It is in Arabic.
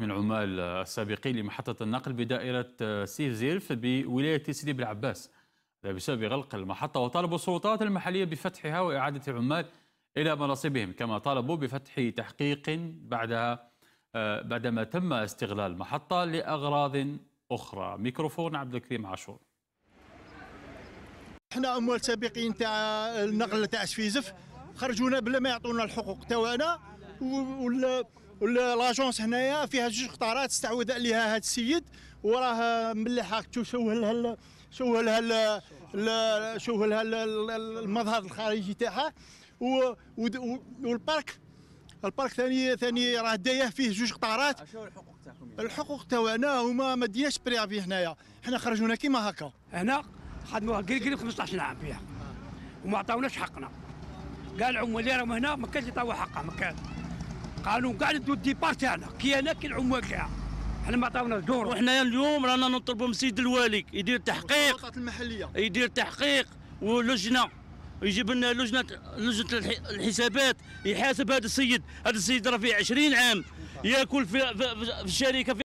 من العمال السابقين لمحطة النقل بدائرة آه، سيف زيرف بولاية سيدي بالعباس بسبب غلق المحطة وطالبوا السلطات المحلية بفتحها وإعادة العمال إلى مناصبهم كما طالبوا بفتح تحقيق بعدها آه، بعدما تم استغلال المحطة لأغراض أخرى ميكروفون عبد الكريم عاشور احنا اموال سابقين تاع النقل تاع سفيزف خرجونا بلا ما يعطونا الحقوق تاعنا لاجونس هنايا فيها جوج قطارات استعوذ عليها هذا السيد وراه ملحق شوهل لها شوه لها شوهل لها المظهر الخارجي تاعها والبارك البارك ثاني ثاني راه دايه فيه جوج قطارات الحقوق تاعكم يعني؟ الحقوق تاعنا هما ما ديناش بريافي هنايا حنا خرجونا كيما هكا هنا خدموها قري قريب 15 عام فيها وما عطاوناش حقنا قال العمال اللي راهم هنا ما كانش يعطوا حقها ما كانش القانون كاع ندو الديبار تاعنا كي انا كي العموال كاع حنا ما عطاونا الدور وحنا اليوم رانا نطلبوا من السيد الوالي يدير تحقيق المحليه يدير تحقيق ولجنه يجيب لنا لجنه لجنه الحسابات يحاسب هذا السيد هذا السيد راه فيه 20 عام ياكل في, في, في الشركه في